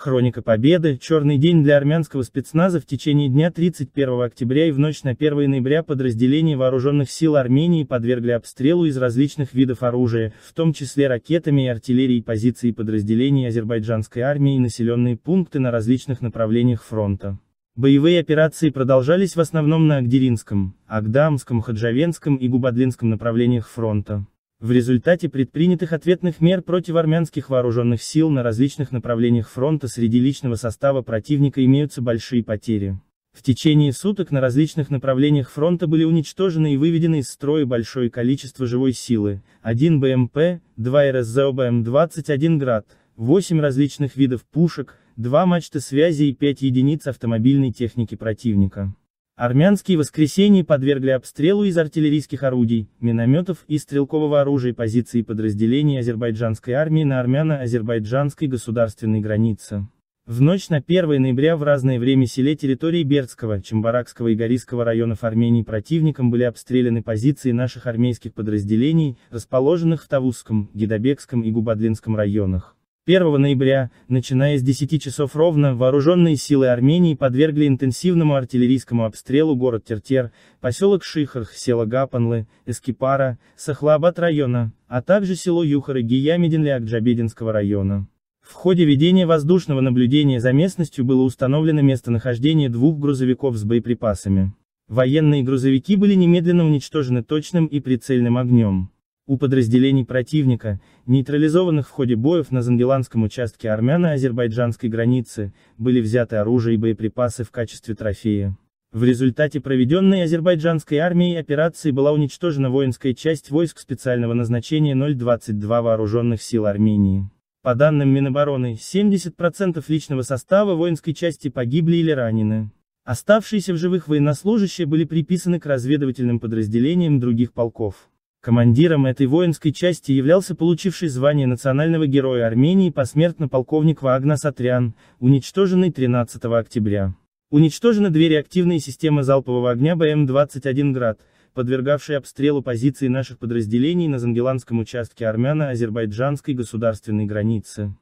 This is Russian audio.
Хроника Победы, черный день для армянского спецназа в течение дня 31 октября и в ночь на 1 ноября подразделения вооруженных сил Армении подвергли обстрелу из различных видов оружия, в том числе ракетами и артиллерией позиции подразделений азербайджанской армии и населенные пункты на различных направлениях фронта. Боевые операции продолжались в основном на Агдеринском, Агдамском, Хаджавенском и Губадлинском направлениях фронта. В результате предпринятых ответных мер против армянских вооруженных сил на различных направлениях фронта среди личного состава противника имеются большие потери. В течение суток на различных направлениях фронта были уничтожены и выведены из строя большое количество живой силы, 1 БМП, 2 РСЗО БМ-21 «Град», 8 различных видов пушек, 2 мачты связи и 5 единиц автомобильной техники противника. Армянские воскресенья подвергли обстрелу из артиллерийских орудий, минометов и стрелкового оружия позиции подразделений азербайджанской армии на армяно-азербайджанской государственной границе. В ночь на 1 ноября в разное время селе территории Бердского, Чембаракского и Горийского районов Армении противником были обстреляны позиции наших армейских подразделений, расположенных в Тавузском, Гедобекском и Губадлинском районах. 1 ноября, начиная с 10 часов ровно, вооруженные силы Армении подвергли интенсивному артиллерийскому обстрелу город Тертер, поселок Шихарх, село Гапанлы, Эскипара, Сахлабат района, а также село Юхар и Гиямединля Акджабединского района. В ходе ведения воздушного наблюдения за местностью было установлено местонахождение двух грузовиков с боеприпасами. Военные грузовики были немедленно уничтожены точным и прицельным огнем. У подразделений противника, нейтрализованных в ходе боев на Зангеландском участке армяно-азербайджанской границы, были взяты оружие и боеприпасы в качестве трофея. В результате проведенной азербайджанской армией операции была уничтожена воинская часть войск специального назначения 022 вооруженных сил Армении. По данным Минобороны, 70% личного состава воинской части погибли или ранены. Оставшиеся в живых военнослужащие были приписаны к разведывательным подразделениям других полков. Командиром этой воинской части являлся получивший звание национального героя Армении посмертно полковник Вагна Сатрян, уничтоженный 13 октября. Уничтожены две реактивные системы залпового огня БМ-21 «Град», подвергавшие обстрелу позиции наших подразделений на Зангеланском участке армяно-азербайджанской государственной границы.